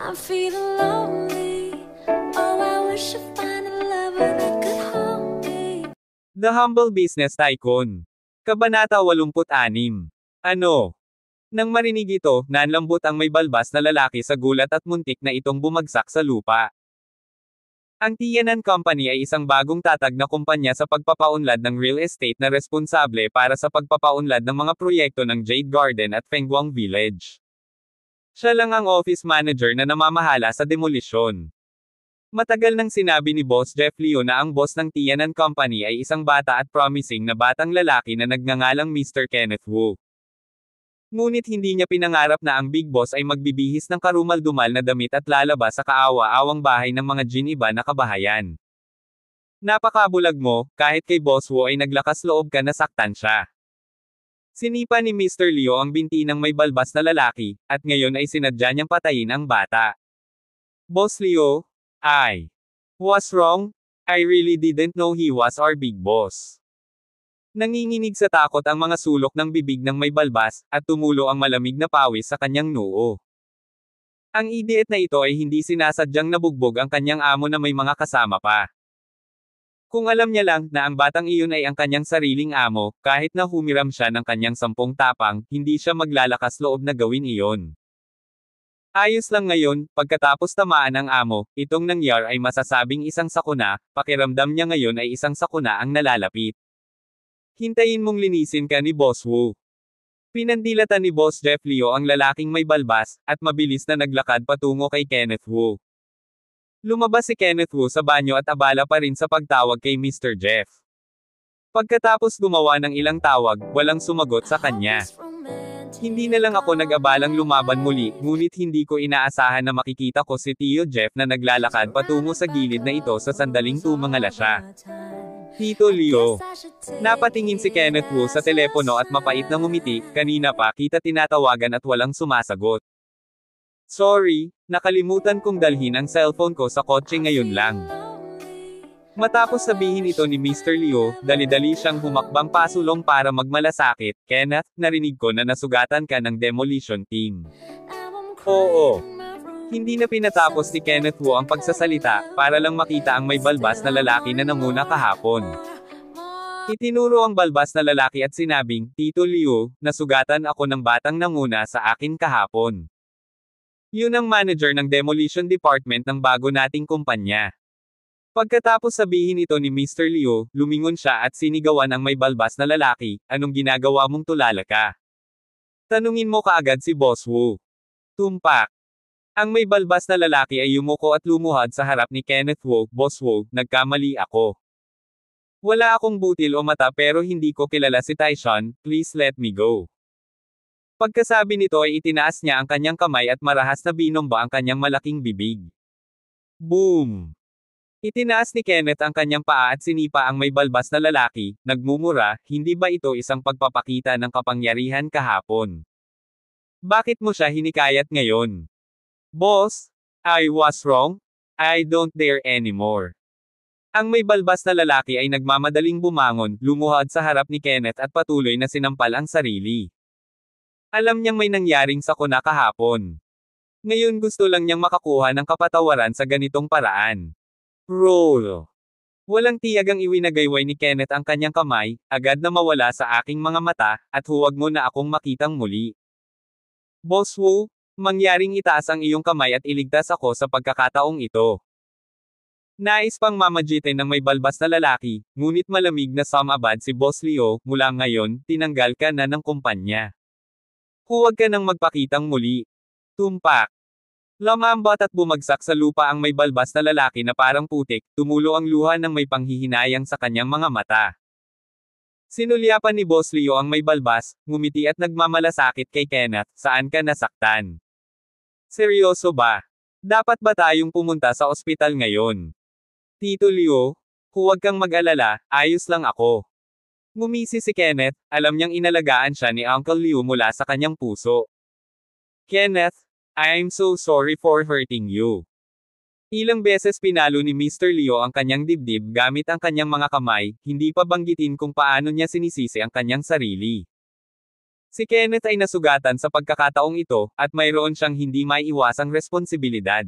I'm feeling lonely. Oh, I wish I'd find a lover that could hold me. The Humble Business Tycoon. Kabanata 86. Ano? Nang marinig ito, nanlambot ang may balbas na lalaki sa gulat at muntik na itong bumagsak sa lupa. Ang Tianan Company ay isang bagong tatag na kumpanya sa pagpapaunlad ng real estate na responsable para sa pagpapaunlad ng mga proyekto ng Jade Garden at Fengguang Village. Siya lang ang office manager na namamahala sa demolisyon. Matagal nang sinabi ni Boss Jeff Leo na ang boss ng Tianan Company ay isang bata at promising na batang lalaki na nagngangalang Mr. Kenneth Wu. Ngunit hindi niya pinangarap na ang Big Boss ay magbibihis ng karumal-dumal na damit at lalabas sa kaawa-awang bahay ng mga jin iba na kabahayan. Napakabulag mo, kahit kay Boss Wu ay naglakas loob ka na saktan siya. Sinipa ni Mr. Leo ang binti ng may balbas na lalaki, at ngayon ay sinadya niyang patayin ang bata. Boss Leo, I was wrong, I really didn't know he was our big boss. Nanginginig sa takot ang mga sulok ng bibig ng may balbas, at tumulo ang malamig na pawis sa kanyang noo. Ang idiot na ito ay hindi sinasadyang nabugbog ang kanyang amo na may mga kasama pa. Kung alam niya lang na ang batang iyon ay ang kanyang sariling amo, kahit na humiram siya ng kanyang sampung tapang, hindi siya maglalakas loob na gawin iyon. Ayos lang ngayon, pagkatapos tamaan ang amo, itong nangyar ay masasabing isang sakuna, pakiramdam niya ngayon ay isang sakuna ang nalalapit. Hintayin mong linisin ka ni Boss Wu. Pinandilatan ni Boss Jeff Leo ang lalaking may balbas, at mabilis na naglakad patungo kay Kenneth Wu. Lumabas si Kenneth Wu sa banyo at abala pa rin sa pagtawag kay Mr. Jeff. Pagkatapos gumawa ng ilang tawag, walang sumagot sa kanya. Hindi na lang ako nag-abalang lumaban muli, ngunit hindi ko inaasahan na makikita ko si Tio Jeff na naglalakad patungo sa gilid na ito sa sandaling tumangala siya. Tito Leo. Napatingin si Kenneth Wu sa telepono at mapait na ngumiti, kanina pa kita tinatawagan at walang sumasagot. Sorry, nakalimutan kong dalhin ang cellphone ko sa kotse ngayon lang. Matapos sabihin ito ni Mr. Leo, dali-dali siyang humakbang pasulong para magmalasakit, Kenneth, narinig ko na nasugatan ka ng demolition team. Oo. Hindi na pinatapos ni Kenneth Wu ang pagsasalita, para lang makita ang may balbas na lalaki na nanguna kahapon. Itinuro ang balbas na lalaki at sinabing, Tito Liu, nasugatan ako ng batang nanguna sa akin kahapon. Yun ang manager ng demolition department ng bago nating kumpanya. Pagkatapos sabihin ito ni Mr. Liu, lumingon siya at sinigawan ang may balbas na lalaki, anong ginagawa mong tulala ka? Tanungin mo kaagad si Boss Wu. Tumpak. Ang may balbas na lalaki ay yumuko at lumuhad sa harap ni Kenneth Wu, Boss Wu, nagkamali ako. Wala akong butil o mata pero hindi ko kilala si Tyson, please let me go. Pagkasabi nito ay itinaas niya ang kanyang kamay at marahas na binomba ang kanyang malaking bibig. Boom! Itinaas ni Kenneth ang kanyang paa at sinipa ang may balbas na lalaki, nagmumura, hindi ba ito isang pagpapakita ng kapangyarihan kahapon? Bakit mo siya hinikayat ngayon? Boss, I was wrong. I don't dare anymore. Ang may balbas na lalaki ay nagmamadaling bumangon, lumuhad sa harap ni Kenneth at patuloy na sinampal ang sarili. Alam niyang may nangyaring sa sakuna kahapon. Ngayon gusto lang niyang makakuha ng kapatawaran sa ganitong paraan. Roll. Walang tiyag ang iwinagayway ni Kenneth ang kanyang kamay, agad na mawala sa aking mga mata, at huwag mo na akong makitang muli. Boss Wu, mangyaring itaas ang iyong kamay at iligtas ako sa pagkakataong ito. Nais pang mamajitin ng may balbas na lalaki, ngunit malamig na samabad si Boss Leo, mula ngayon, tinanggal ka na ng kumpanya. Huwag ka nang magpakitang muli. Tumpak. Lamambot at bumagsak sa lupa ang may balbas na lalaki na parang putik, tumulo ang luha ng may panghihinayang sa kanyang mga mata. Sinulyapan ni Boss Leo ang may balbas, ngumiti at nagmamalasakit kay Kenneth, saan ka nasaktan? Seryoso ba? Dapat ba tayong pumunta sa ospital ngayon? Tito Leo, huwag kang mag-alala, ayos lang ako. Ngumisi si Kenneth, alam niyang inalagaan siya ni Uncle Liu mula sa kanyang puso. Kenneth, I'm so sorry for hurting you. Ilang beses pinalo ni Mr. Leo ang kanyang dibdib gamit ang kanyang mga kamay, hindi pa banggitin kung paano niya sinisisi ang kanyang sarili. Si Kenneth ay nasugatan sa pagkakataong ito, at mayroon siyang hindi maiiwasang responsibilidad.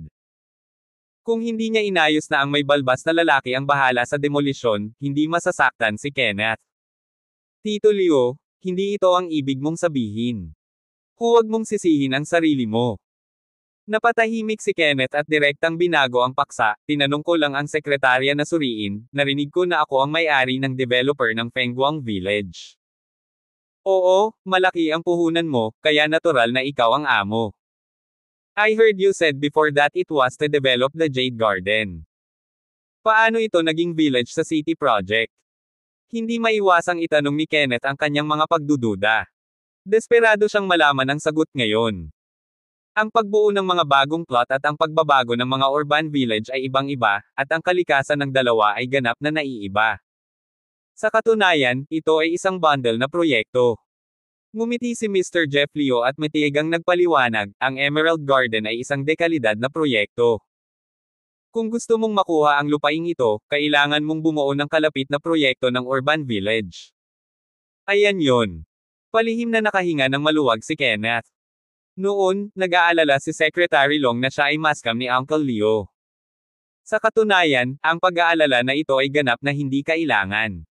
Kung hindi niya inayos na ang may balbas na lalaki ang bahala sa demolisyon, hindi masasaktan si Kenneth. Tito Leo, hindi ito ang ibig mong sabihin. Huwag mong sisihin ang sarili mo. Napatahimik si Kenneth at direktang binago ang paksa, tinanong ko lang ang sekretarya na suriin, narinig ko na ako ang may-ari ng developer ng Fengguang Village. Oo, malaki ang puhunan mo, kaya natural na ikaw ang amo. I heard you said before that it was to develop the Jade Garden. Paano ito naging village sa city project? Hindi maiwasang itanong ni Kenneth ang kanyang mga pagdududa. Desperado siyang malaman ang sagot ngayon. Ang pagbuo ng mga bagong plot at ang pagbabago ng mga urban village ay ibang-iba, at ang kalikasan ng dalawa ay ganap na naiiba. Sa katunayan, ito ay isang bundle na proyekto. Ngumiti si Mr. Jeff Leo at matiyagang nagpaliwanag, ang Emerald Garden ay isang dekalidad na proyekto. Kung gusto mong makuha ang lupaing ito, kailangan mong bumuo ng kalapit na proyekto ng urban village. Ayan yon. Palihim na nakahinga ng maluwag si Kenneth. Noon, nag-aalala si Secretary Long na siya ay maskam ni Uncle Leo. Sa katunayan, ang pag-aalala na ito ay ganap na hindi kailangan.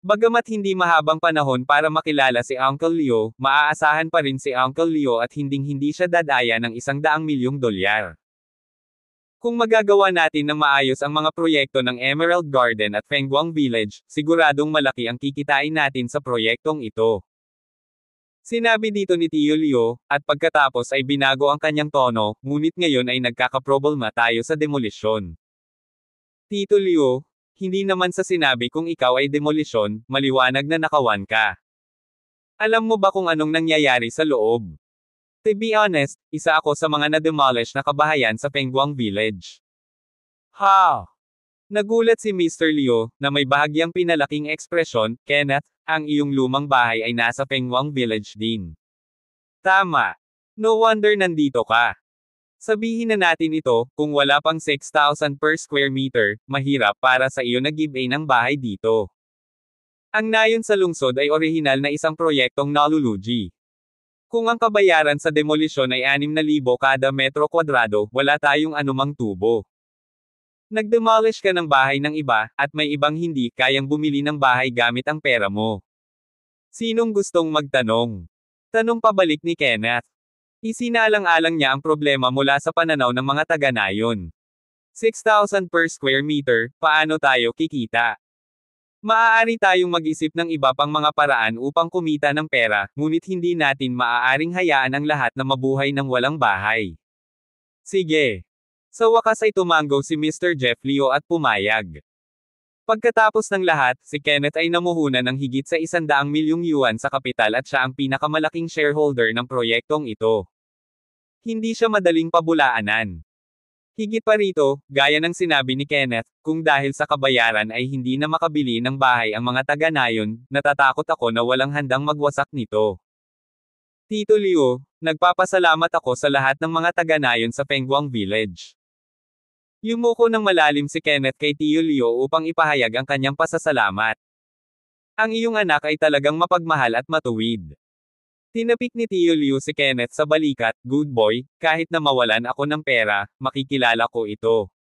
Bagamat hindi mahabang panahon para makilala si Uncle Leo, maaasahan pa rin si Uncle Leo at hinding-hindi siya dadaya ng isang daang milyong dolyar. Kung magagawa natin ng maayos ang mga proyekto ng Emerald Garden at Fengguang Village, siguradong malaki ang kikitain natin sa proyektong ito. Sinabi dito ni Tio Leo, at pagkatapos ay binago ang kanyang tono, ngunit ngayon ay nagkakaproblema tayo sa demolisyon. Tito Leo, hindi naman sa sinabi kung ikaw ay demolisyon, maliwanag na nakawan ka. Alam mo ba kung anong nangyayari sa loob? To be honest, isa ako sa mga na-demolish na kabahayan sa Pengguang Village. How? Nagulat si Mr. Leo, na may bahagyang pinalaking ekspresyon, Kenneth, ang iyong lumang bahay ay nasa Pengguang Village din. Tama. No wonder nandito ka. Sabihin na natin ito, kung wala pang 6,000 per square meter, mahirap para sa iyo na give-in ang bahay dito. Ang nayon sa lungsod ay orihinal na isang proyektong naluluji. Kung ang kabayaran sa demolisyon ay 6,000 kada metro kwadrado, wala tayong anumang tubo. Nagdemolish ka ng bahay ng iba, at may ibang hindi kayang bumili ng bahay gamit ang pera mo. Sinong gustong magtanong? Tanong pabalik ni Kenneth. Isinalang-alang niya ang problema mula sa pananaw ng mga taga-nayon. 6,000 per square meter, paano tayo kikita? Maaari tayong mag-isip ng iba pang mga paraan upang kumita ng pera, ngunit hindi natin maaaring hayaan ang lahat na mabuhay ng walang bahay. Sige. Sa wakas ay tumango si Mr. Jeff Leo at pumayag. Pagkatapos ng lahat, si Kenneth ay namuhunan ng higit sa isandaang milyong yuan sa kapital at siya ang pinakamalaking shareholder ng proyektong ito. Hindi siya madaling pabulaanan. Higit pa rito, gaya ng sinabi ni Kenneth, kung dahil sa kabayaran ay hindi na makabili ng bahay ang mga taga nayon, natatakot ako na walang handang magwasak nito. Tito Leo, nagpapasalamat ako sa lahat ng mga taga nayon sa Pengguang Village. Yumuko ng malalim si Kenneth kay Tio Leo upang ipahayag ang kanyang pasasalamat. Ang iyong anak ay talagang mapagmahal at matuwid. Tinapik ni Tio Liu si Kenneth sa balikat, good boy, kahit na mawalan ako ng pera, makikilala ko ito.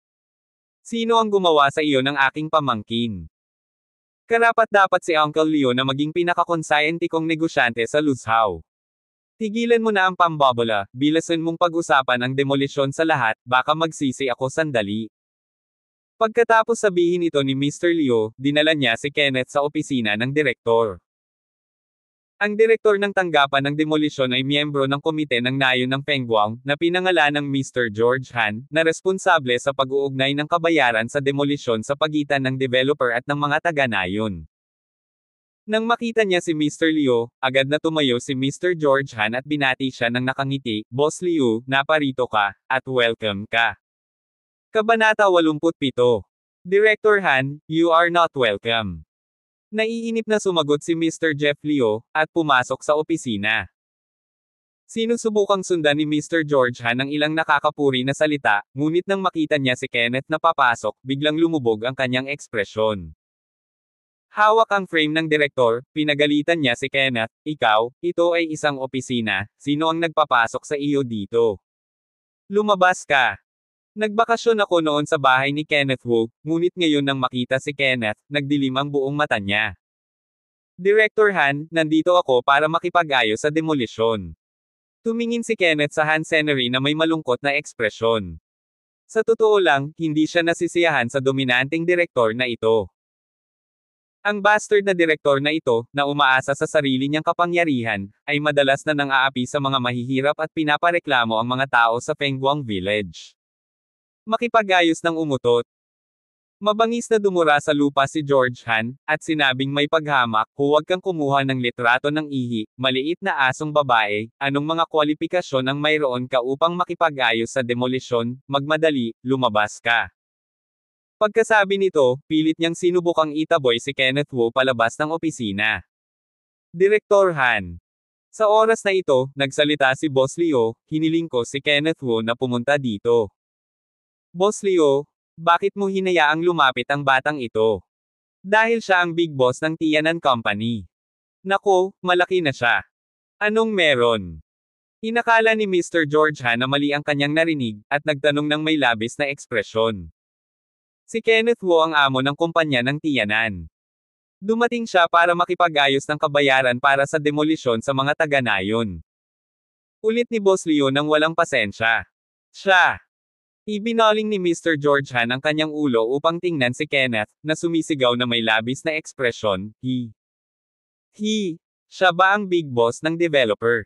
Sino ang gumawa sa iyo ng aking pamangkin? Karapat dapat si Uncle Leo na maging pinakakonsayentikong negosyante sa Luzhao. Tigilan mo na ang pambobola, bilasan mong pag-usapan ang demolisyon sa lahat, baka magsisi ako sandali. Pagkatapos sabihin ito ni Mr. Leo, dinala niya si Kenneth sa opisina ng direktor. Ang direktor ng tanggapan ng demolisyon ay miyembro ng komite ng Nayon ng Pengguang, na pinangalan ng Mr. George Han, na responsable sa pag-uugnay ng kabayaran sa demolisyon sa pagitan ng developer at ng mga taga-Nayon. Nang makita niya si Mr. Liu, agad na tumayo si Mr. George Han at binati siya ng nakangiti, Boss Liu, naparito ka, at welcome ka. Kabanata 87. Director Han, you are not welcome. Naiinip na sumagot si Mr. Jeff Leo, at pumasok sa opisina. Sinusubukang sundan ni Mr. George Han ang ilang nakakapuri na salita, ngunit nang makita niya si Kenneth na papasok, biglang lumubog ang kanyang ekspresyon. Hawak ang frame ng direktor, pinagalitan niya si Kenneth, ikaw, ito ay isang opisina, sino ang nagpapasok sa iyo dito? Lumabas ka! Nagbakasyon ako noon sa bahay ni Kenneth Wu, ngunit ngayon nang makita si Kenneth, nagdilim ang buong mata niya. Director Han, nandito ako para makipag-ayos sa demolisyon. Tumingin si Kenneth sa Han Senery na may malungkot na ekspresyon. Sa totoo lang, hindi siya nasisiyahan sa dominanteng direktor na ito. Ang bastard na direktor na ito, na umaasa sa sarili niyang kapangyarihan, ay madalas na nang aapi sa mga mahihirap at pinapareklamo ang mga tao sa Fengguang Village. Makipagayos ng umutot. Mabangis na dumura sa lupa si George Han, at sinabing may paghamak, huwag kang kumuha ng litrato ng ihi, maliit na asong babae, anong mga kwalipikasyon ang mayroon ka upang makipagayos sa demolisyon, magmadali, lumabas ka. Pagkasabi nito, pilit niyang sinubukang itaboy si Kenneth Wu palabas ng opisina. Direktor Han. Sa oras na ito, nagsalita si Boss Leo, hiniling ko si Kenneth Wu na pumunta dito. Boss Leo, bakit mo hinayaang lumapit ang batang ito? Dahil siya ang big boss ng Tianan Company. Nako, malaki na siya. Anong meron? Inakala ni Mr. George Ha na mali ang kanyang narinig, at nagtanong ng may labis na ekspresyon. Si Kenneth Wu ang amo ng kumpanya ng Tianan. Dumating siya para makipagayos ng kabayaran para sa demolisyon sa mga taga-nayon. Ulit ni Boss Leo nang walang pasensya. Siya, Ibinaling ni Mr. George Han ang kanyang ulo upang tingnan si Kenneth, na sumisigaw na may labis na ekspresyon, he. He. Siya ba ang big boss ng developer?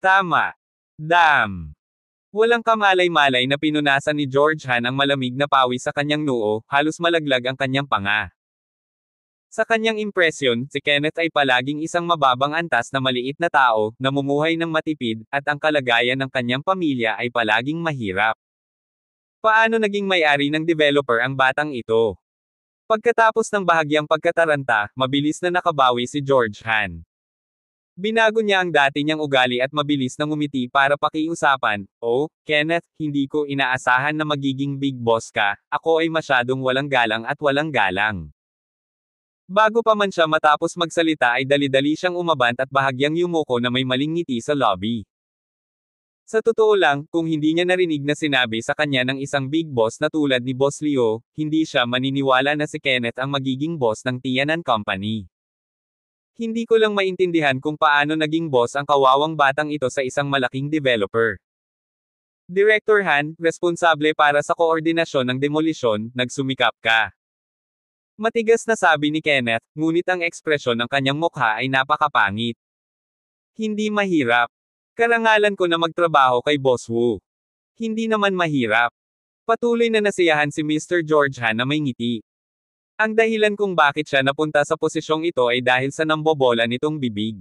Tama. Damn. Walang kamalay-malay na pinunasan ni George Han ang malamig na pawi sa kanyang noo, halos malaglag ang kanyang panga. Sa kanyang impresyon, si Kenneth ay palaging isang mababang antas na maliit na tao, namumuhay ng matipid, at ang kalagayan ng kanyang pamilya ay palaging mahirap. Paano naging may-ari ng developer ang batang ito? Pagkatapos ng bahagyang pagkataranta, mabilis na nakabawi si George Han. Binago niya ang dati niyang ugali at mabilis na ngumiti para pakiusapan, Oh, Kenneth, hindi ko inaasahan na magiging big boss ka, ako ay masyadong walang galang at walang galang. Bago pa man siya matapos magsalita ay dali-dali siyang umabant at bahagyang yumuko na may maling ngiti sa lobby. Sa totoo lang, kung hindi niya narinig na sinabi sa kanya ng isang big boss na tulad ni Boss Leo, hindi siya maniniwala na si Kenneth ang magiging boss ng Tianan Company. Hindi ko lang maintindihan kung paano naging boss ang kawawang batang ito sa isang malaking developer. Director Han, responsable para sa koordinasyon ng demolisyon, nagsumikap ka. Matigas na sabi ni Kenneth, ngunit ang ekspresyon ng kanyang mukha ay napakapangit. Hindi mahirap. Karangalan ko na magtrabaho kay Boss Wu. Hindi naman mahirap. Patuloy na nasiyahan si Mr. George Han na may ngiti. Ang dahilan kung bakit siya napunta sa posisyong ito ay dahil sa nambobola nitong bibig.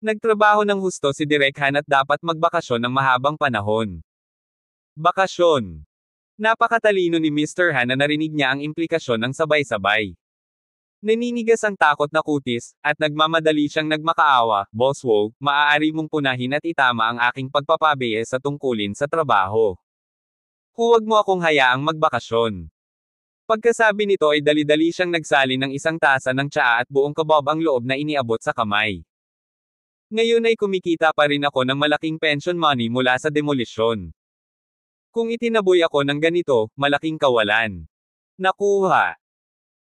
Nagtrabaho ng husto si Direk Han at dapat magbakasyon ng mahabang panahon. Bakasyon. Napakatalino ni Mr. Han na narinig niya ang implikasyon ng sabay-sabay. Naninigas ang takot na kutis, at nagmamadali siyang nagmakaawa, Boss Wog, maaari mong punahin at itama ang aking pagpapabeya sa tungkulin sa trabaho. Huwag mo akong hayaang magbakasyon. Pagkasabi nito ay dali-dali siyang nagsali ng isang tasa ng tsaa at buong kabob ang loob na iniabot sa kamay. Ngayon ay kumikita pa rin ako ng malaking pension money mula sa demolisyon. Kung itinaboy ako ng ganito, malaking kawalan. Nakuha.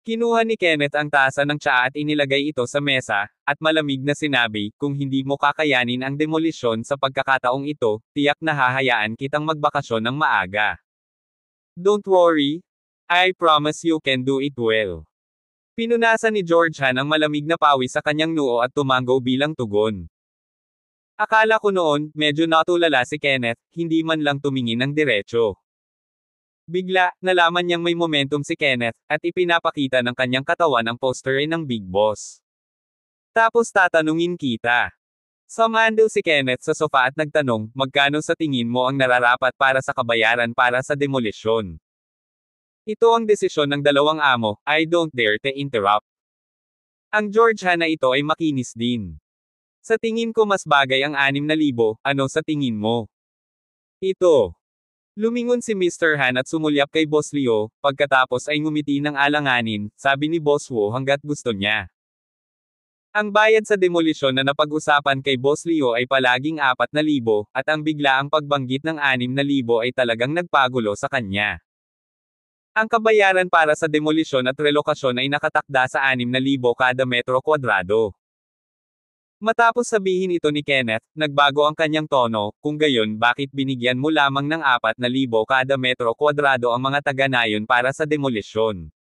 Kinuha ni Kenneth ang tasa ng tsa at inilagay ito sa mesa, at malamig na sinabi, kung hindi mo kakayanin ang demolisyon sa pagkakataong ito, tiyak na hahayaan kitang magbakasyon ng maaga. Don't worry. I promise you can do it well. Pinunasan ni George Han ang malamig na pawis sa kanyang noo at tumango bilang tugon. Akala ko noon, medyo natulala si Kenneth, hindi man lang tumingin ng diretsyo. Bigla, nalaman niyang may momentum si Kenneth, at ipinapakita ng kanyang katawan ang poster ng Big Boss. Tapos tatanungin kita. Sumando si Kenneth sa sofa at nagtanong, magkano sa tingin mo ang nararapat para sa kabayaran para sa demolisyon? Ito ang desisyon ng dalawang amo, I don't dare to interrupt. Ang Georgia na ito ay makinis din. Sa tingin ko mas bagay ang 6,000, ano sa tingin mo? Ito. Lumingon si Mr. Han at sumulyap kay Boss Leo, pagkatapos ay ngumiti ng alanganin, sabi ni Boss Wo hanggat gusto niya. Ang bayad sa demolisyon na napag-usapan kay Boss Leo ay palaging 4,000, at ang biglaang pagbanggit ng 6,000 ay talagang nagpagulo sa kanya. Ang kabayaran para sa demolisyon at relokasyon ay nakatakda sa 6,000 kada metro kwadrado. Matapos sabihin ito ni Kenneth, nagbago ang kanyang tono, kung gayon bakit binigyan mo lamang ng 4,000 kada metro kwadrado ang mga taga-nayon para sa demolisyon.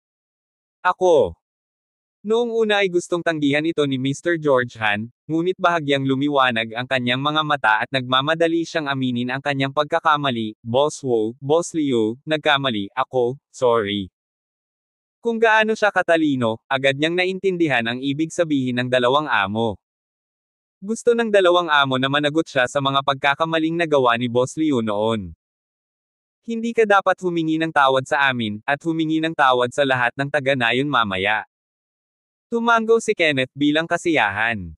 Ako. Noong una ay gustong tanggihan ito ni Mr. George Han, ngunit bahagyang lumiwanag ang kanyang mga mata at nagmamadali siyang aminin ang kanyang pagkakamali, Boss Wu, Boss Liu, nagkamali, ako, sorry. Kung gaano siya katalino, agad niyang naintindihan ang ibig sabihin ng dalawang amo. Gusto ng dalawang amo na managot siya sa mga pagkakamaling nagawa ni Boss Liu noon. Hindi ka dapat humingi ng tawad sa amin, at humingi ng tawad sa lahat ng taga nayon mamaya. Tumanggo si Kenneth bilang kasiyahan.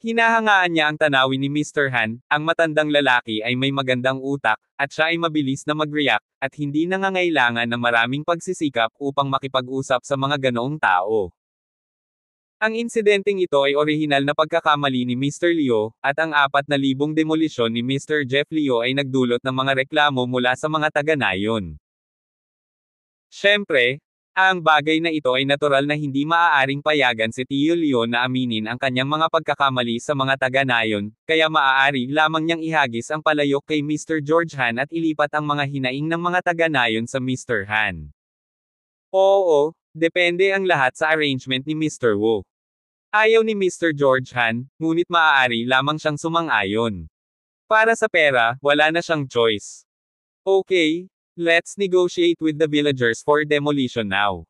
Hinahangaan niya ang tanawin ni Mr. Han, ang matandang lalaki ay may magandang utak, at siya ay mabilis na mag-react, at hindi nangangailangan ng maraming pagsisikap upang makipag-usap sa mga ganoong tao. Ang insidenteng ito ay orihinal na pagkakamali ni Mr. Leo, at ang 4,000 demolisyon ni Mr. Jeff Leo ay nagdulot ng mga reklamo mula sa mga taga-nayon. Siyempre, ang bagay na ito ay natural na hindi maaaring payagan si Tio Leo na aminin ang kanyang mga pagkakamali sa mga taga-nayon, kaya maaari lamang niyang ihagis ang palayok kay Mr. George Han at ilipat ang mga hinaing ng mga taga-nayon sa Mr. Han. Oo, depende ang lahat sa arrangement ni Mr. Wu. Ayaw ni Mr. George Han, ngunit maaari lamang siyang sumang-ayon. Para sa pera, wala na siyang choice. Okay, let's negotiate with the villagers for demolition now.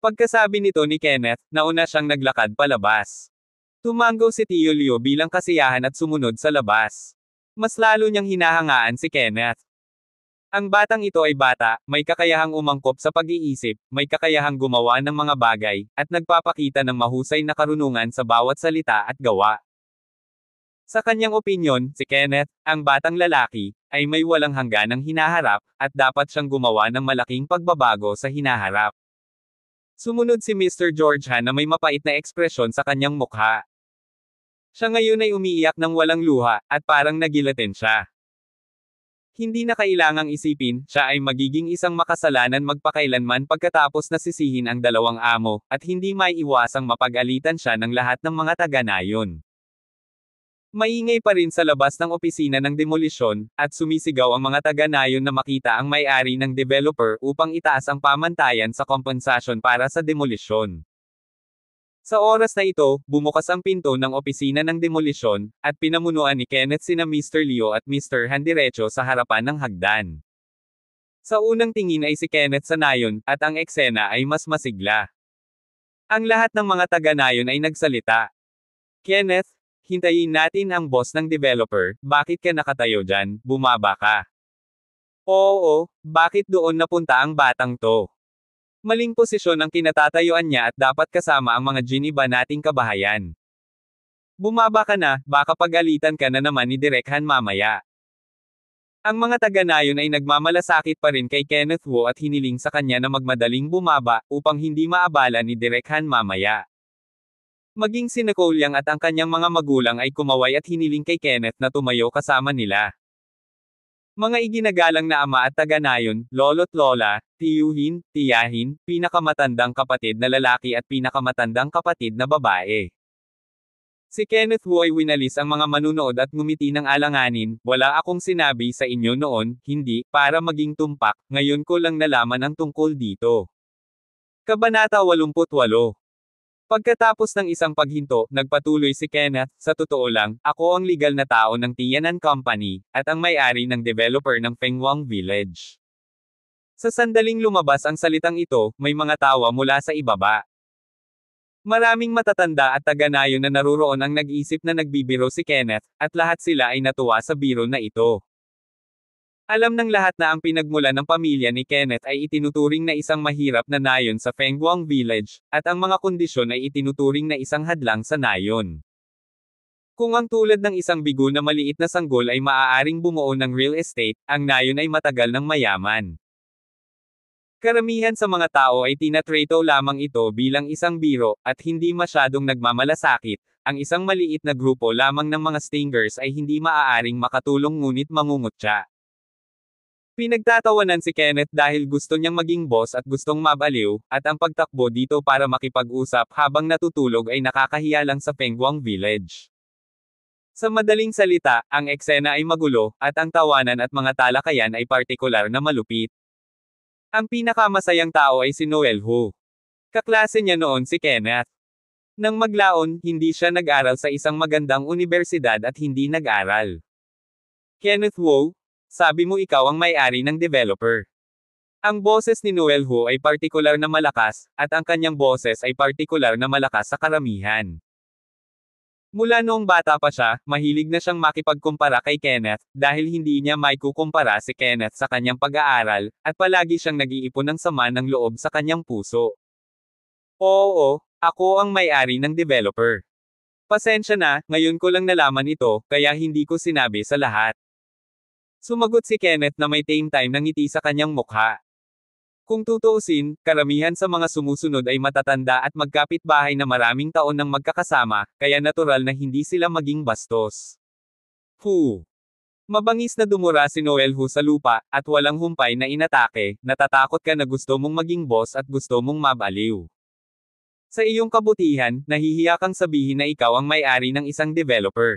Pagkasabi nito ni Kenneth, nauna siyang naglakad palabas. Tumango si Tio Leo bilang kasiyahan at sumunod sa labas. Mas lalo niyang hinahangaan si Kenneth. Ang batang ito ay bata, may kakayahang umangkop sa pag-iisip, may kakayahang gumawa ng mga bagay, at nagpapakita ng mahusay na karunungan sa bawat salita at gawa. Sa kanyang opinyon, si Kenneth, ang batang lalaki, ay may walang hangganang hinaharap, at dapat siyang gumawa ng malaking pagbabago sa hinaharap. Sumunod si Mr. George Han na may mapait na ekspresyon sa kanyang mukha. Siya ngayon ay umiiyak ng walang luha, at parang nagilatin siya. Hindi na kailangang isipin, siya ay magiging isang makasalanan magpakailanman pagkatapos nasisihin ang dalawang amo, at hindi may iwasang mapag-alitan siya ng lahat ng mga taga-nayon. Maingay pa rin sa labas ng opisina ng demolisyon, at sumisigaw ang mga taga-nayon na makita ang may-ari ng developer upang itaas ang pamantayan sa kompensasyon para sa demolisyon. Sa oras na ito, bumukas ang pinto ng opisina ng demolisyon, at pinamunuan ni Kenneth sina Mr. Leo at Mr. Han diretso sa harapan ng hagdan. Sa unang tingin ay si Kenneth sa nayon, at ang eksena ay mas masigla. Ang lahat ng mga taga-nayon ay nagsalita. Kenneth, hintayin natin ang boss ng developer, bakit ka nakatayo dyan, bumaba ka. Oo, bakit doon napunta ang batang to? Maling posisyon ang kinatatayuan niya at dapat kasama ang mga giniba nating kabahayan. Bumaba ka na, baka pagalitan ka na naman ni Direkhan mamaya. Ang mga taga nayon ay nagmamalasakit pa rin kay Kenneth Wu at hiniling sa kanya na magmadaling bumaba upang hindi maabala ni Direkhan mamaya. Maging si Nicole Yang at ang kanyang mga magulang ay kumaway at hiniling kay Kenneth na tumayo kasama nila. Mga iginagalang na ama at taganayon, lolo't lola, tiyuhin, tiyahin, pinakamatandang kapatid na lalaki at pinakamatandang kapatid na babae. Si Kenneth Wu ay winalis ang mga manunood at ngumiti ng alanganin, wala akong sinabi sa inyo noon, hindi, para maging tumpak, ngayon ko lang nalaman ang tungkol dito. Kabanata 88 Pagkatapos ng isang paghinto, nagpatuloy si Kenneth, sa totoo lang, ako ang legal na tao ng Tianan Company, at ang may-ari ng developer ng Fengwang Village. Sa sandaling lumabas ang salitang ito, may mga tawa mula sa ibaba. Maraming matatanda at taganayo na naruroon ang nag-isip na nagbibiro si Kenneth, at lahat sila ay natuwa sa biro na ito. Alam ng lahat na ang pinagmulan ng pamilya ni Kenneth ay itinuturing na isang mahirap na nayon sa Fengguang Village, at ang mga kondisyon ay itinuturing na isang hadlang sa nayon. Kung ang tulad ng isang bigo na maliit na sanggol ay maaaring bumuo ng real estate, ang nayon ay matagal ng mayaman. Karamihan sa mga tao ay tinatrato lamang ito bilang isang biro, at hindi masyadong nagmamalasakit, ang isang maliit na grupo lamang ng mga stingers ay hindi maaaring makatulong ngunit mangungutya. Pinagtatawanan si Kenneth dahil gusto niyang maging boss at gustong mabaliw, at ang pagtakbo dito para makipag-usap habang natutulog ay nakakahiya lang sa Pengguang Village. Sa madaling salita, ang eksena ay magulo, at ang tawanan at mga talakayan ay partikular na malupit. Ang pinakamasayang tao ay si Noel Ho. Kaklase niya noon si Kenneth. Nang maglaon, hindi siya nag-aral sa isang magandang universidad at hindi nag-aral. Kenneth Wu, sabi mo ikaw ang may-ari ng developer. Ang boses ni Noel Hu ay partikular na malakas, at ang kanyang boses ay partikular na malakas sa karamihan. Mula noong bata pa siya, mahilig na siyang makipagkumpara kay Kenneth, dahil hindi niya maikukumpara si Kenneth sa kanyang pag-aaral, at palagi siyang nag-iipon ng sama ng loob sa kanyang puso. Oo, ako ang may-ari ng developer. Pasensya na, ngayon ko lang nalaman ito, kaya hindi ko sinabi sa lahat. Sumagot si Kenneth na may tame time ng ngiti sa kanyang mukha. Kung tutuusin, karamihan sa mga sumusunod ay matatanda at magkapitbahay na maraming taon nang magkakasama, kaya natural na hindi sila maging bastos. Hu! Mabangis na dumura si Noel Hu sa lupa, at walang humpay na inatake, natatakot ka na gusto mong maging boss at gusto mong mabaliw. Sa iyong kabutihan, nahihiya kang sabihin na ikaw ang may-ari ng isang developer.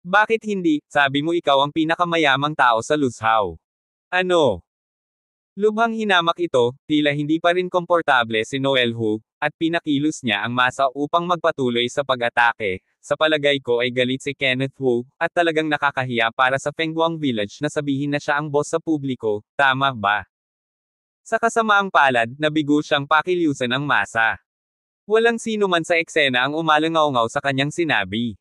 Bakit hindi, sabi mo ikaw ang pinakamayamang tao sa Luzhao. Ano? Lubhang hinamak ito, tila hindi pa rin komportable si Noel Hu, at pinakilos niya ang masa upang magpatuloy sa pag-atake. Sa palagay ko ay galit si Kenneth Wu, at talagang nakakahiya para sa Fengguang Village na sabihin na siya ang boss sa publiko, tama ba? Sa kasamaang palad, nabigo siyang pakiliusan ang masa. Walang sino man sa eksena ang umalangaw-ngaw sa kanyang sinabi.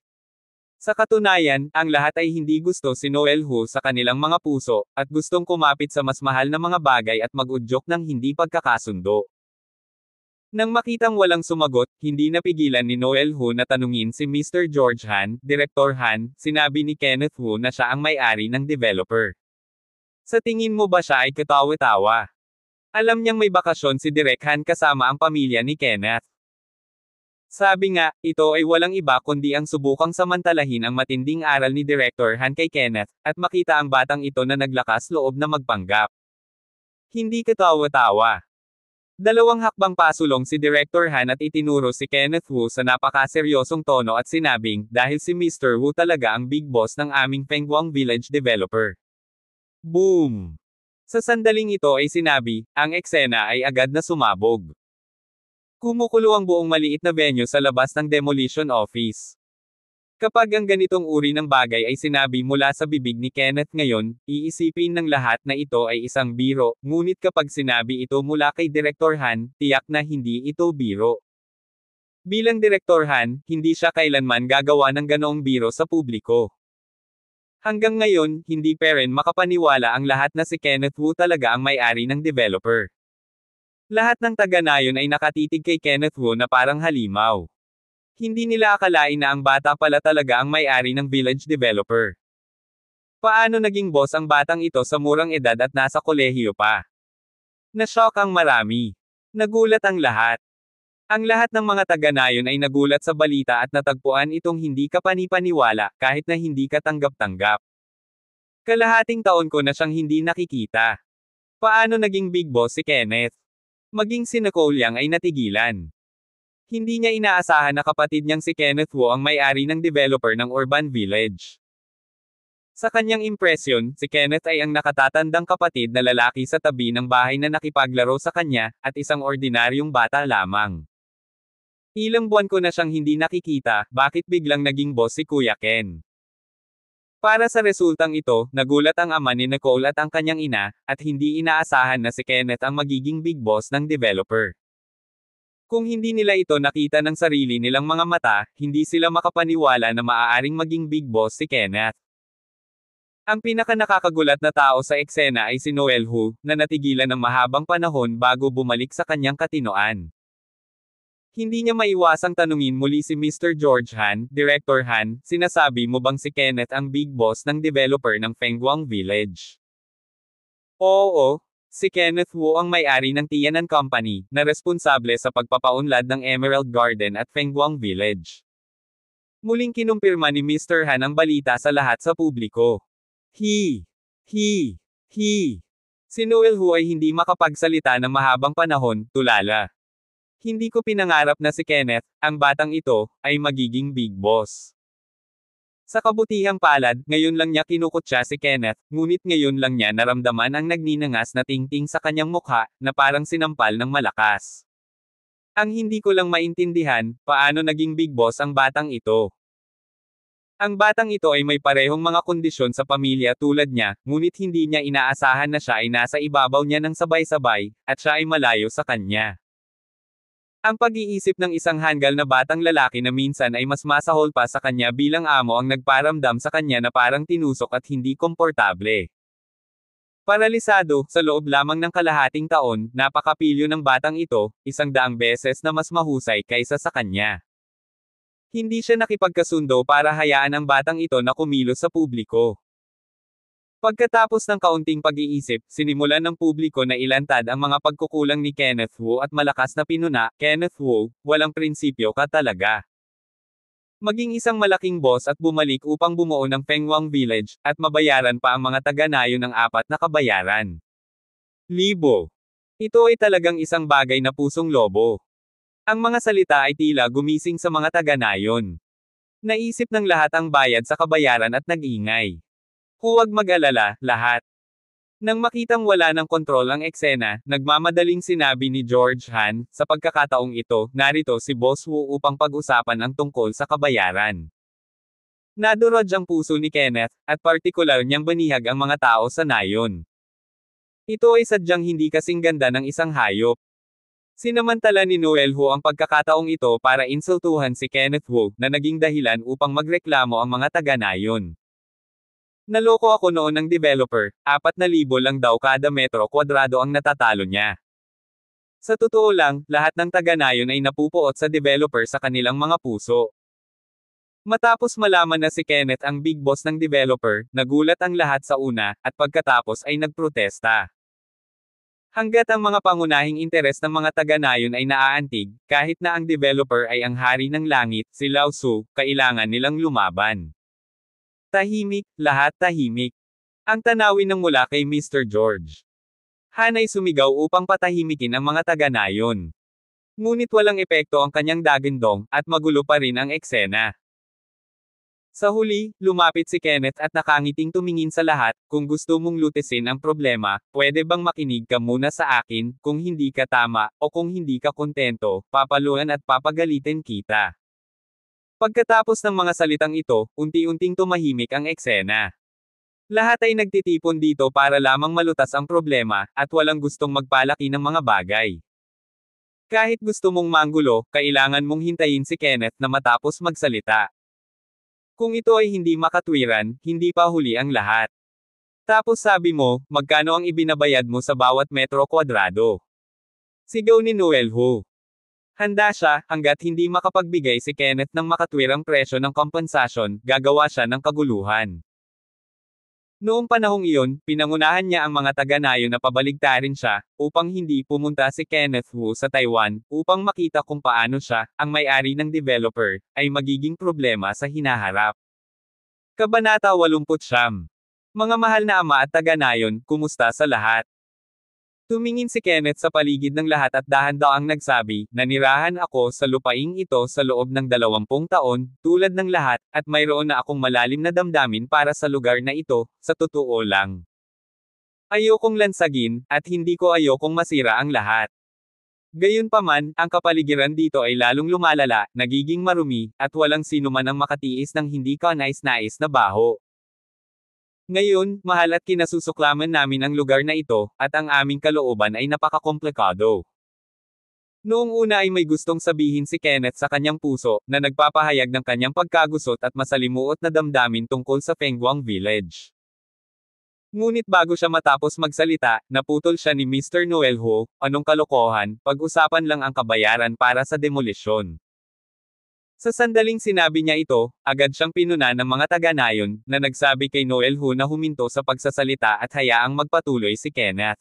Sa katunayan, ang lahat ay hindi gusto si Noel Ho sa kanilang mga puso, at gustong kumapit sa mas mahal na mga bagay at mag-udyok ng hindi pagkakasundo. Nang makitang walang sumagot, hindi napigilan ni Noel Ho na tanungin si Mr. George Han, Director Han, sinabi ni Kenneth Ho na siya ang may-ari ng developer. Sa tingin mo ba siya ay katawa-tawa? Alam niyang may bakasyon si Direk Han kasama ang pamilya ni Kenneth. Sabi nga, ito ay walang iba kundi ang subukang samantalahin ang matinding aral ni Director Han kay Kenneth, at makita ang batang ito na naglakas loob na magpanggap. Hindi katawa-tawa. Dalawang hakbang pasulong si Director Han at itinuro si Kenneth Wu sa napakaseryosong tono at sinabing, dahil si Mr. Wu talaga ang big boss ng aming Pengguang Village Developer. Boom! Sa sandaling ito ay sinabi, ang eksena ay agad na sumabog. Kumukulo ang buong maliit na venue sa labas ng demolition office. Kapag ang ganitong uri ng bagay ay sinabi mula sa bibig ni Kenneth ngayon, iisipin ng lahat na ito ay isang biro, ngunit kapag sinabi ito mula kay Direktor Han, tiyak na hindi ito biro. Bilang Direktor Han, hindi siya kailanman gagawa ng ganoong biro sa publiko. Hanggang ngayon, hindi pa rin makapaniwala ang lahat na si Kenneth Wu talaga ang may-ari ng developer. Lahat ng taga-nayon ay nakatitig kay Kenneth Wu na parang halimaw. Hindi nila akalain na ang bata pala talaga ang may-ari ng village developer. Paano naging boss ang batang ito sa murang edad at nasa kolehiyo pa? Nashock ang marami. Nagulat ang lahat. Ang lahat ng mga taga-nayon ay nagulat sa balita at natagpuan itong hindi kapanipaniwala kahit na hindi katanggap-tanggap. Kalahating taon ko na siyang hindi nakikita. Paano naging big boss si Kenneth? Maging si Nicole Yang ay natigilan. Hindi niya inaasahan na kapatid niyang si Kenneth Wu ang may-ari ng developer ng Urban Village. Sa kanyang impresyon, si Kenneth ay ang nakatatandang kapatid na lalaki sa tabi ng bahay na nakipaglaro sa kanya, at isang ordinaryong bata lamang. Ilang buwan ko na siyang hindi nakikita, bakit biglang naging boss si Kuya Ken? Para sa resultang ito, nagulat ang ama ni Nicole at ang kanyang ina, at hindi inaasahan na si Kenneth ang magiging big boss ng developer. Kung hindi nila ito nakita ng sarili nilang mga mata, hindi sila makapaniwala na maaaring maging big boss si Kenneth. Ang pinakanakakagulat na tao sa eksena ay si Noel Hu, na natigilan ng mahabang panahon bago bumalik sa kanyang katinoan. Hindi niya maiwasang tanungin muli si Mr. George Han, Director Han, sinasabi mo bang si Kenneth ang big boss ng developer ng Fengguang Village? Oo, si Kenneth Wu ang may-ari ng Tianan Company, na responsable sa pagpapaunlad ng Emerald Garden at Fengguang Village. Muling kinumpirma ni Mr. Han ang balita sa lahat sa publiko. He! He! He! Si Noel Hu ay hindi makapagsalita ng mahabang panahon, tulala. Hindi ko pinangarap na si Kenneth, ang batang ito, ay magiging big boss. Sa kabutihang palad, ngayon lang niya kinukutsa si Kenneth, ngunit ngayon lang niya naramdaman ang nagninangas na tingting sa kanyang mukha, na parang sinampal ng malakas. Ang hindi ko lang maintindihan, paano naging big boss ang batang ito. Ang batang ito ay may parehong mga kondisyon sa pamilya tulad niya, ngunit hindi niya inaasahan na siya ay nasa ibabaw niya ng sabay-sabay, at siya ay malayo sa kanya. Ang pag-iisip ng isang hanggal na batang lalaki na minsan ay mas masahol pa sa kanya bilang amo ang nagparamdam sa kanya na parang tinusok at hindi komportable. Paralisado, sa loob lamang ng kalahating taon, napakapilyo ng batang ito, isang daang beses na mas mahusay kaysa sa kanya. Hindi siya nakipagkasundo para hayaan ang batang ito na kumilos sa publiko. Pagkatapos ng kaunting pag-iisip, sinimulan ng publiko na ilantad ang mga pagkukulang ni Kenneth Wu at malakas na pinuna, Kenneth Wu, walang prinsipyo ka talaga. Maging isang malaking boss at bumalik upang bumuo ng Pengwang Village, at mabayaran pa ang mga taganayo ng apat na kabayaran. Libo. Ito ay talagang isang bagay na pusong lobo. Ang mga salita ay tila gumising sa mga taganayon. Naisip ng lahat ang bayad sa kabayaran at nag-ingay. Huwag mag-alala, lahat. Nang makitang wala ng kontrol ang eksena, nagmamadaling sinabi ni George Han, sa pagkakataong ito, narito si Boss Wu upang pag-usapan ang tungkol sa kabayaran. Nadurod ang puso ni Kenneth, at partikular niyang banihag ang mga tao sa nayon. Ito ay sadyang hindi kasing ganda ng isang hayop. Sinamantala ni Noel Ho ang pagkakataong ito para insultuhan si Kenneth Wu, na naging dahilan upang magreklamo ang mga taga-nayon. Naloko ako noon ng developer, 4,000 lang daw kada metro kwadrado ang natatalo niya. Sa totoo lang, lahat ng taganayon ay napupuot sa developer sa kanilang mga puso. Matapos malaman na si Kenneth ang big boss ng developer, nagulat ang lahat sa una, at pagkatapos ay nagprotesta. Hanggat ang mga pangunahing interes ng mga taganayon ay naaantig, kahit na ang developer ay ang hari ng langit, si Lao Su, kailangan nilang lumaban. Tahimik, lahat tahimik. Ang tanawin ng mula kay Mr. George. Hanay sumigaw upang patahimikin ang mga taga-nayon. Ngunit walang epekto ang kanyang dagindong, at magulo pa rin ang eksena. Sa huli, lumapit si Kenneth at nakangiting tumingin sa lahat, kung gusto mong lutesin ang problema, pwede bang makinig ka muna sa akin, kung hindi ka tama, o kung hindi ka kontento, papaluan at papagalitin kita. Pagkatapos ng mga salitang ito, unti-unting tumahimik ang eksena. Lahat ay nagtitipon dito para lamang malutas ang problema, at walang gustong magpalaki ng mga bagay. Kahit gusto mong manggulo, kailangan mong hintayin si Kenneth na matapos magsalita. Kung ito ay hindi makatwiran, hindi pa huli ang lahat. Tapos sabi mo, magkano ang ibinabayad mo sa bawat metro kwadrado? Sigaw ni Noel Ho. Handa siya, hanggat hindi makapagbigay si Kenneth ng makatwirang presyo ng kompensasyon, gagawa siya ng kaguluhan. Noong panahong iyon, pinangunahan niya ang mga taga-nayo na pabaligtarin siya, upang hindi pumunta si Kenneth Wu sa Taiwan, upang makita kung paano siya, ang may-ari ng developer, ay magiging problema sa hinaharap. Kabanata 80 Mga mahal na ama at taga-nayon, kumusta sa lahat? Tumingin si Kenneth sa paligid ng lahat at dahan-daang nagsabi, nanirahan ako sa lupaing ito sa loob ng dalawampung taon, tulad ng lahat, at mayroon na akong malalim na damdamin para sa lugar na ito, sa totoo lang. Ayokong lansagin, at hindi ko ayokong masira ang lahat. Gayunpaman, ang kapaligiran dito ay lalong lumalala, nagiging marumi, at walang sino man ang makatiis ng hindi ka nais nais na baho. Ngayon, mahal at kinasusuklaman namin ang lugar na ito, at ang aming kalooban ay napakakomplikado. Noong una ay may gustong sabihin si Kenneth sa kanyang puso, na nagpapahayag ng kanyang pagkagusot at masalimuot na damdamin tungkol sa Fengguang Village. Ngunit bago siya matapos magsalita, naputol siya ni Mr. Noel Ho, anong kalokohan, pag-usapan lang ang kabayaran para sa demolisyon. Sa sandaling sinabi niya ito, agad siyang pinuna ng mga taga-nayon, na nagsabi kay Noel Hu na huminto sa pagsasalita at hayaang magpatuloy si Kenneth.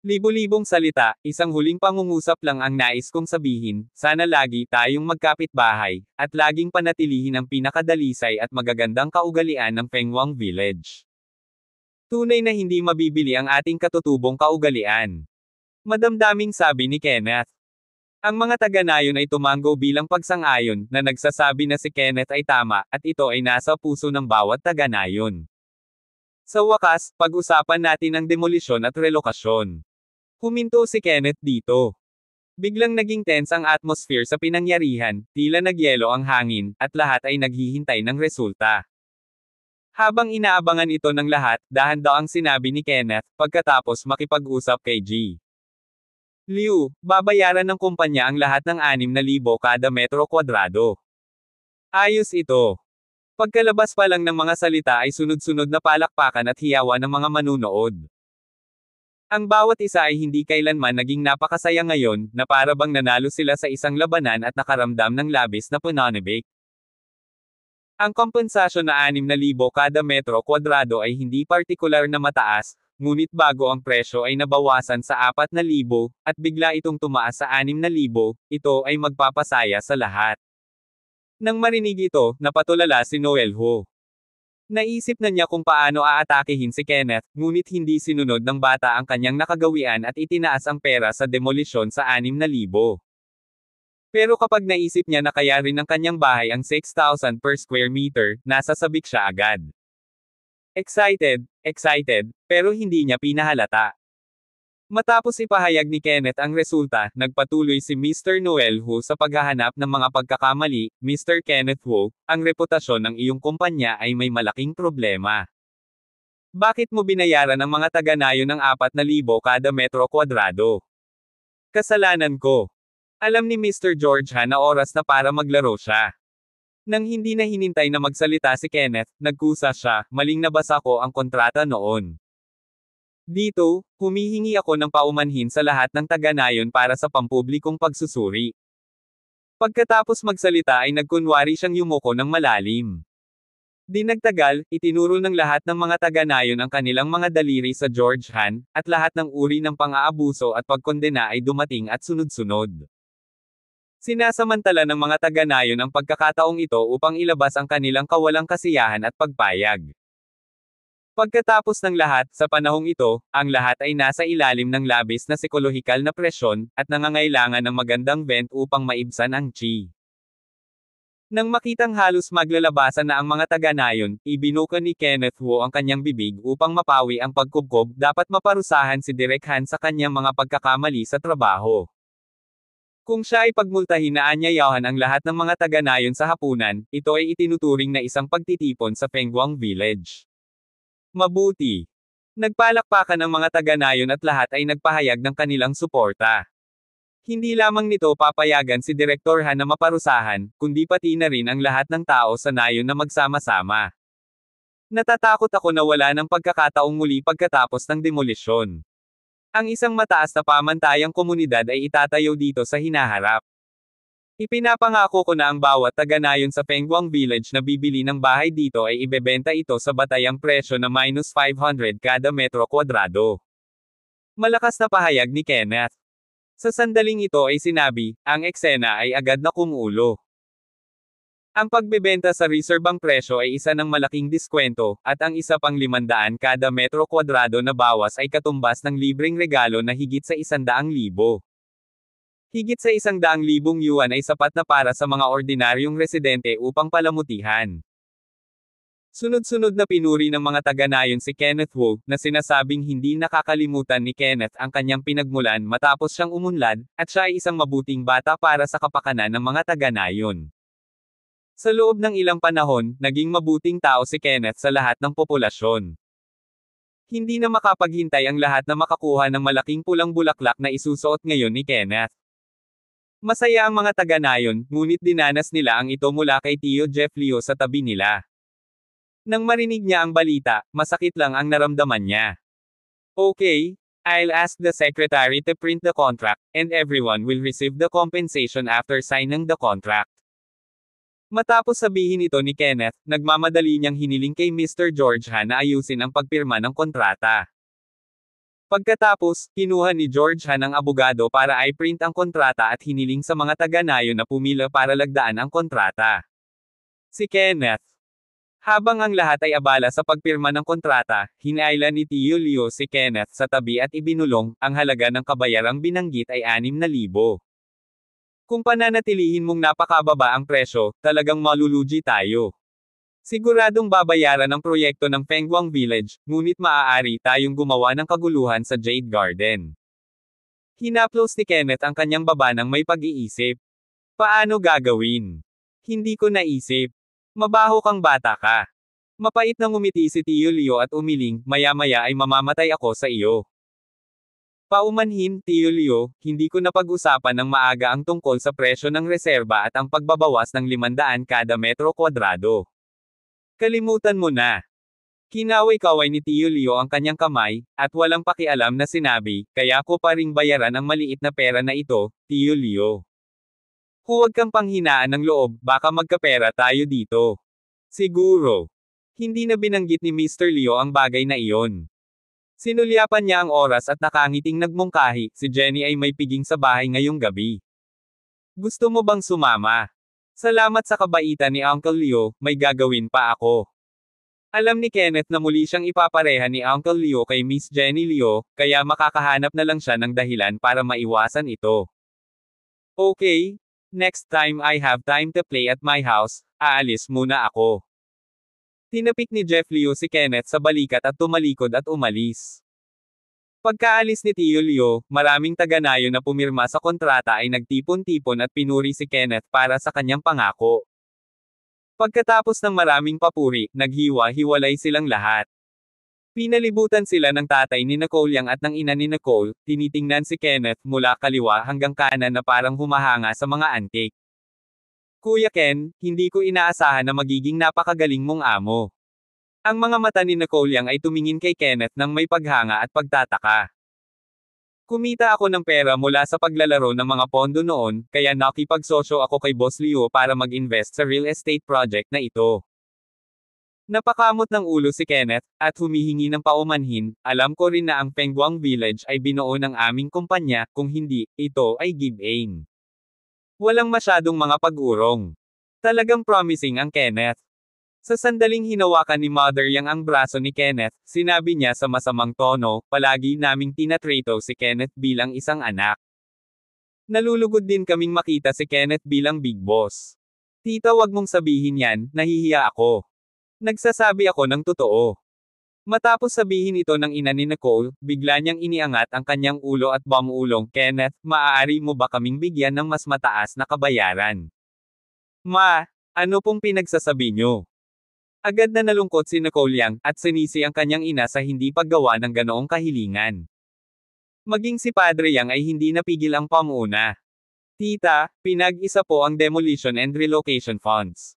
Libo-libong salita, isang huling pangungusap lang ang nais kong sabihin, sana lagi tayong magkapitbahay, at laging panatilihin ang pinakadalisay at magagandang kaugalian ng Pengwang Village. Tunay na hindi mabibili ang ating katutubong kaugalian. Madamdaming sabi ni Kenneth. Ang mga taga-nayon ay tumango bilang pagsang-ayon, na nagsasabi na si Kenneth ay tama, at ito ay nasa puso ng bawat taga-nayon. Sa wakas, pag-usapan natin ang demolisyon at relokasyon. Huminto si Kenneth dito. Biglang naging tense ang atmosphere sa pinangyarihan, tila nagyelo ang hangin, at lahat ay naghihintay ng resulta. Habang inaabangan ito ng lahat, dahan daw ang sinabi ni Kenneth, pagkatapos makipag-usap kay G. Liu, babayaran ng kumpanya ang lahat ng 6,000 kada metro kwadrado. Ayos ito. Pagkalabas pa lang ng mga salita ay sunod-sunod na palakpakan at hiyawa ng mga manunood. Ang bawat isa ay hindi kailanman naging napakasaya ngayon, na para bang nanalo sila sa isang labanan at nakaramdam ng labis na pananabik. Ang kompensasyon na 6,000 kada metro kwadrado ay hindi partikular na mataas, ngunit bago ang presyo ay nabawasan sa 4,000 at bigla itong tumaas sa 6,000, ito ay magpapasaya sa lahat. Nang marinig ito, napatulala si Noel Ho. Naisip na niya kung paano aatakehin si Kenneth, ngunit hindi sinunod ng bata ang kanyang nakagawian at itinaas ang pera sa demolisyon sa 6,000. Pero kapag naisip niya na kaya rin ng kanyang bahay ang 6,000 per square meter, nasasabik siya agad. Excited, excited, pero hindi niya pinahalata. Matapos ipahayag ni Kenneth ang resulta, nagpatuloy si Mr. Noel Hu sa paghahanap ng mga pagkakamali, Mr. Kenneth Wu, ang reputasyon ng iyong kumpanya ay may malaking problema. Bakit mo binayaran ang mga taganayo ng 4,000 kada metro kwadrado? Kasalanan ko. Alam ni Mr. George ha na oras na para maglaro siya. Nang hindi na hinintay na magsalita si Kenneth, nagkusa siya, maling nabasa ko ang kontrata noon. Dito, humihingi ako ng paumanhin sa lahat ng taga-nayon para sa pampublikong pagsusuri. Pagkatapos magsalita ay nagkunwari siyang yumuko ng malalim. Dinagtagal, itinuro ng lahat ng mga taga-nayon ang kanilang mga daliri sa George Han, at lahat ng uri ng pang-aabuso at pagkondena ay dumating at sunod-sunod. Sinasamantala ng mga taga-nayon ang pagkakataong ito upang ilabas ang kanilang kawalang kasiyahan at pagpayag. Pagkatapos ng lahat, sa panahong ito, ang lahat ay nasa ilalim ng labis na psikolohikal na presyon, at nangangailangan ng magandang vent upang maibsan ang chi. Nang makitang halos maglalabasan na ang mga taga-nayon, ibinuka ni Kenneth Wu ang kanyang bibig upang mapawi ang pagkubkob, dapat maparusahan si Direk Han sa kanyang mga pagkakamali sa trabaho. Kung siya ay pagmultahin na anyayahan ang lahat ng mga taga-nayon sa hapunan, ito ay itinuturing na isang pagtitipon sa Fengguang Village. Mabuti! Nagpalakpakan ang mga taga-nayon at lahat ay nagpahayag ng kanilang suporta. Hindi lamang nito papayagan si Direktor Han na maparusahan, kundi pati na rin ang lahat ng tao sa nayon na magsama-sama. Natatakot ako na wala ng pagkakataong muli pagkatapos ng demolisyon. Ang isang mataas na pamantayang komunidad ay itatayo dito sa hinaharap. Ipinapangako ko na ang bawat taganayon sa Pengguang Village na bibili ng bahay dito ay ibebenta ito sa batayang presyo na minus 500 kada metro kwadrado. Malakas na pahayag ni Kenneth. Sa sandaling ito ay sinabi, ang eksena ay agad na kumulo. Ang pagbebenta sa reserbang presyo ay isa ng malaking diskwento, at ang isa pang limandaan kada metro kwadrado na bawas ay katumbas ng libreng regalo na higit sa isandaang libo. Higit sa isang daang libong yuan ay sapat na para sa mga ordinaryong residente upang palamutihan. Sunod-sunod na pinuri ng mga taga-nayon si Kenneth Wu na sinasabing hindi nakakalimutan ni Kenneth ang kanyang pinagmulan matapos siyang umunlad, at siya ay isang mabuting bata para sa kapakanan ng mga taga-nayon. Sa loob ng ilang panahon, naging mabuting tao si Kenneth sa lahat ng populasyon. Hindi na makapaghintay ang lahat na makakuha ng malaking pulang bulaklak na isusuot ngayon ni Kenneth. Masaya ang mga taga nayon, ngunit dinanas nila ang ito mula kay Tio Jeff Leo sa tabi nila. Nang marinig niya ang balita, masakit lang ang naramdaman niya. Okay, I'll ask the secretary to print the contract, and everyone will receive the compensation after signing the contract. Matapos sabihin ito ni Kenneth, nagmamadali niyang hiniling kay Mr. George Han na ayusin ang pagpirma ng kontrata. Pagkatapos, kinuha ni George Han ang abogado para i-print ang kontrata at hiniling sa mga taga-nayo na pumila para lagdaan ang kontrata. Si Kenneth. Habang ang lahat ay abala sa pagpirma ng kontrata, hinailan ni Tio Leo si Kenneth sa tabi at ibinulong, ang halaga ng kabayarang binanggit ay 6,000. Kung pananatilihin mong napakababa ang presyo, talagang malulugi tayo. Siguradong babayaran ang proyekto ng Pengguang Village, ngunit maaari tayong gumawa ng kaguluhan sa Jade Garden. Hinaplos ni Kenneth ang kanyang baba ng may pag-iisip. Paano gagawin? Hindi ko naisip. Mabaho kang bata ka. Mapait na ngumiti si Tio Leo at umiling, maya-maya ay mamamatay ako sa iyo. Paumanhin, Tiulio, hindi ko napag-usapan ng maaga ang tungkol sa presyo ng reserba at ang pagbabawas ng 500 kada metro kwadrado. Kalimutan mo na. Kinaway-kaway ni Tiulio ang kanyang kamay, at walang pakialam na sinabi, kaya ko pa ring bayaran ang maliit na pera na ito, Tiulio. Huwag kang panghinaan ng loob, baka magkapera tayo dito. Siguro. Hindi na binanggit ni Mr. Leo ang bagay na iyon. Sinulyapan niya ang oras at nakangiting nagmungkahi, si Jenny ay may piging sa bahay ngayong gabi. Gusto mo bang sumama? Salamat sa kabaitan ni Uncle Leo, may gagawin pa ako. Alam ni Kenneth na muli siyang ipapareha ni Uncle Leo kay Miss Jenny Leo, kaya makakahanap na lang siya ng dahilan para maiwasan ito. Okay, next time I have time to play at my house, aalis muna ako. Tinapik ni Jeff Liu si Kenneth sa balikat at tumalikod at umalis. Pagkaalis ni Tio Leo, maraming taganayo na pumirma sa kontrata ay nagtipon-tipon at pinuri si Kenneth para sa kanyang pangako. Pagkatapos ng maraming papuri, naghiwa-hiwalay silang lahat. Pinalibutan sila ng tatay ni Nicole Yang at ng ina ni Nicole, tinitingnan si Kenneth mula kaliwa hanggang kanan na parang humahanga sa mga antik. Kuya Ken, hindi ko inaasahan na magiging napakagaling mong amo. Ang mga mata ni Nicole Yang ay tumingin kay Kenneth ng may paghanga at pagtataka. Kumita ako ng pera mula sa paglalaro ng mga pondo noon, kaya nakipagsosyo ako kay Boss Leo para mag-invest sa real estate project na ito. Napakamot ng ulo si Kenneth, at humihingi ng paumanhin, alam ko rin na ang Pengguang Village ay binuo ng aming kumpanya, kung hindi, ito ay give aim. Walang masyadong mga pag-urong. Talagang promising ang Kenneth. Sa sandaling hinawakan ni Mother Yang ang braso ni Kenneth, sinabi niya sa masamang tono, palagi naming tinatrato si Kenneth bilang isang anak. Nalulugod din kaming makita si Kenneth bilang big boss. Tita wag mong sabihin yan, nahihiya ako. Nagsasabi ako ng totoo. Matapos sabihin ito ng ina ni Nicole, bigla niyang iniangat ang kanyang ulo at bumulong, Kenneth, maaari mo ba kaming bigyan ng mas mataas na kabayaran? Ma, ano pong pinagsasabi niyo? Agad na nalungkot si Nicole Yang, at sinisi ang kanyang ina sa hindi paggawa ng ganoong kahilingan. Maging si Padre Yang ay hindi napigil ang pamuna. Tita, pinag-isa po ang demolition and relocation funds.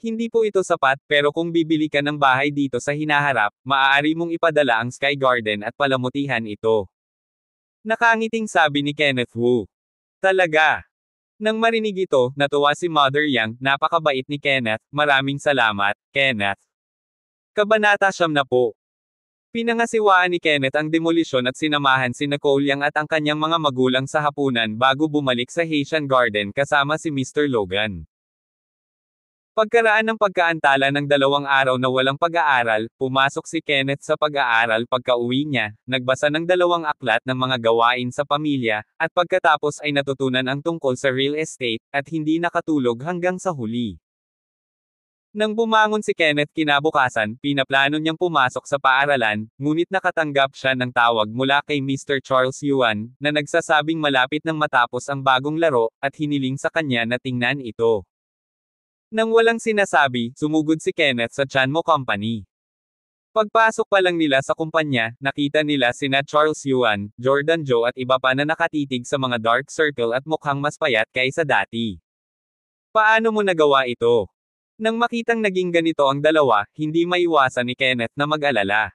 Hindi po ito sapat, pero kung bibili ka ng bahay dito sa hinaharap, maaari mong ipadala ang Sky Garden at palamutihan ito. Nakangiting sabi ni Kenneth Wu. Talaga. Nang marinig ito, natuwa si Mother Yang, napakabait ni Kenneth, maraming salamat, Kenneth. Kabanata siyam na po. Pinangasiwaan ni Kenneth ang demolisyon at sinamahan si Nicole Yang at ang kanyang mga magulang sa hapunan bago bumalik sa Haitian Garden kasama si Mr. Logan. Pagkaraan ng pagkaantala ng dalawang araw na walang pag-aaral, pumasok si Kenneth sa pag-aaral pagka-uwi niya, nagbasa ng dalawang aklat ng mga gawain sa pamilya, at pagkatapos ay natutunan ang tungkol sa real estate, at hindi nakatulog hanggang sa huli. Nang bumangon si Kenneth kinabukasan, pinaplano niyang pumasok sa paaralan, ngunit nakatanggap siya ng tawag mula kay Mr. Charles Yuan, na nagsasabing malapit nang matapos ang bagong laro, at hiniling sa kanya na tingnan ito. Nang walang sinasabi, sumugod si Kenneth sa Chanmo Company. Pagpasok pa lang nila sa kumpanya, nakita nila sina Charles Yuan, Jordan Joe at iba pa na nakatitig sa mga dark circle at mukhang mas payat kaysa dati. Paano mo nagawa ito? Nang makitang naging ganito ang dalawa, hindi maiwasan ni Kenneth na mag-alala.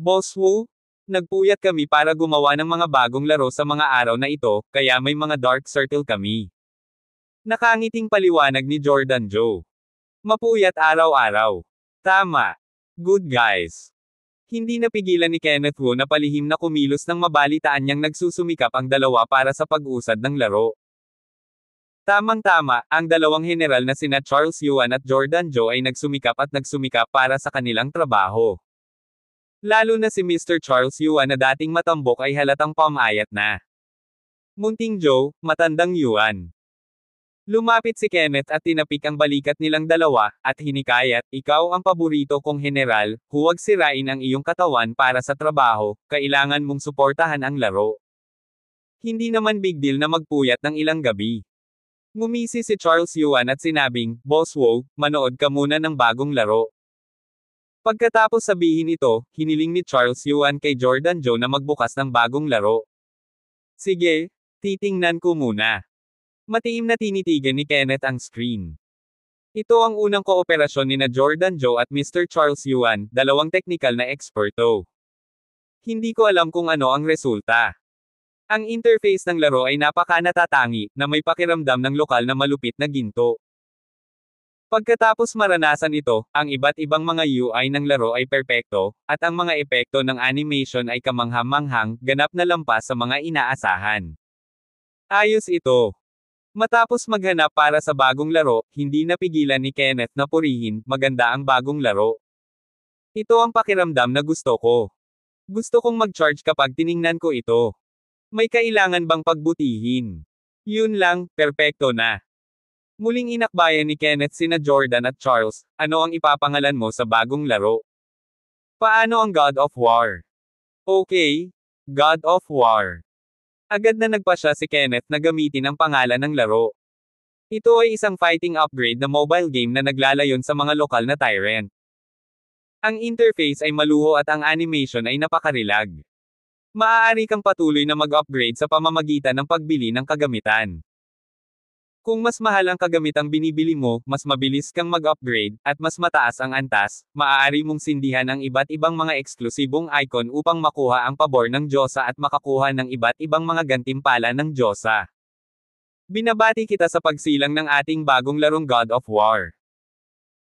Boss Wu, nagpuyat kami para gumawa ng mga bagong laro sa mga araw na ito, kaya may mga dark circle kami. Nakangiting paliwanag ni Jordan Joe. Mapuyat araw-araw. Tama. Good guys. Hindi napigilan ni Kenneth Wu na palihim na kumilos nang mabalitaan niyang nagsusumikap ang dalawa para sa pag-usad ng laro. Tamang-tama, ang dalawang general na sina Charles Yuan at Jordan Joe ay nagsumikap at nagsumikap para sa kanilang trabaho. Lalo na si Mr. Charles Yuan na dating matambok ay halatang pamayat na. Munting Joe, matandang Yuan. Lumapit si Kenneth at tinapik ang balikat nilang dalawa, at hinikayat, ikaw ang paborito kong general, huwag sirain ang iyong katawan para sa trabaho, kailangan mong suportahan ang laro. Hindi naman big deal na magpuyat ng ilang gabi. Ngumisi si Charles Yuan at sinabing, Boss Wog, manood ka muna ng bagong laro. Pagkatapos sabihin ito, hiniling ni Charles Yuan kay Jordan Joe na magbukas ng bagong laro. Sige, titingnan ko muna. Matiim na tinitigan ni Kenneth ang screen. Ito ang unang kooperasyon ni na Jordan Joe at Mr. Charles Yuan, dalawang technical na eksperto. Hindi ko alam kung ano ang resulta. Ang interface ng laro ay napaka natatangi, na may pakiramdam ng lokal na malupit na ginto. Pagkatapos maranasan ito, ang iba't ibang mga UI ng laro ay perpekto, at ang mga epekto ng animation ay kamangha-manghang, ganap na lampas sa mga inaasahan. Ayos ito. Matapos maghanap para sa bagong laro, hindi napigilan ni Kenneth na purihin, maganda ang bagong laro. Ito ang pakiramdam na gusto ko. Gusto kong mag-charge kapag tiningnan ko ito. May kailangan bang pagbutihin? Yun lang, perpekto na. Muling inakbayan ni Kenneth sina Jordan at Charles, ano ang ipapangalan mo sa bagong laro? Paano ang God of War? Okay, God of War. Agad na nagpasya si Kenneth na gamitin ang pangalan ng laro. Ito ay isang fighting upgrade na mobile game na naglalayon sa mga lokal na tyrant. Ang interface ay maluho at ang animation ay napakarilag. Maaari kang patuloy na mag-upgrade sa pamamagitan ng pagbili ng kagamitan. Kung mas mahal ang ang binibili mo, mas mabilis kang mag-upgrade, at mas mataas ang antas, maaari mong sindihan ang iba't ibang mga eksklusibong icon upang makuha ang pabor ng Diyosa at makakuha ng iba't ibang mga gantimpala ng Diyosa. Binabati kita sa pagsilang ng ating bagong larong God of War.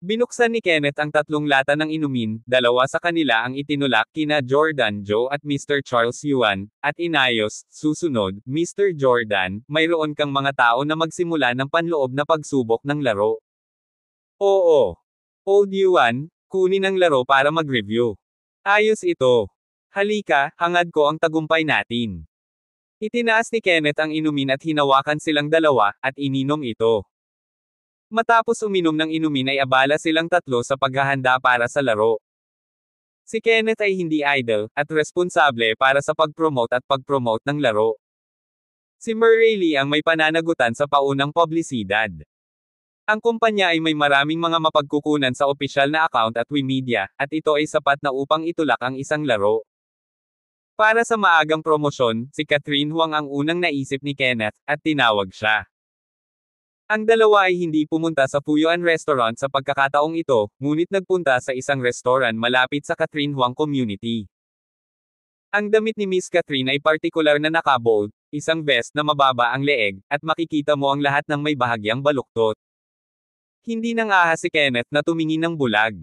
Binuksan ni Kenneth ang tatlong lata ng inumin, dalawa sa kanila ang itinulak kina Jordan Joe at Mr. Charles Yuan, at inayos, susunod, Mr. Jordan, mayroon kang mga tao na magsimula ng panloob na pagsubok ng laro. Oo. Old Yuan, kunin ang laro para mag-review. Ayos ito. Halika, hangad ko ang tagumpay natin. Itinaas ni Kenneth ang inumin at hinawakan silang dalawa, at ininom ito. Matapos uminom ng inumin ay abala silang tatlo sa paghahanda para sa laro. Si Kenneth ay hindi idol, at responsable para sa pag-promote at pag-promote ng laro. Si Murray Lee ang may pananagutan sa paunang publisidad. Ang kumpanya ay may maraming mga mapagkukunan sa opisyal na account at Wikimedia, at ito ay sapat na upang itulak ang isang laro. Para sa maagang promosyon, si Catherine Huang ang unang naisip ni Kenneth, at tinawag siya. Ang dalawa ay hindi pumunta sa Puyoan Restaurant sa pagkakataong ito, ngunit nagpunta sa isang restaurant malapit sa Catherine Huang Community. Ang damit ni Miss Catherine ay partikular na nakabold, isang vest na mababa ang leeg, at makikita mo ang lahat ng may bahagyang baluktot. Hindi nang aha si Kenneth na tumingin ng bulag.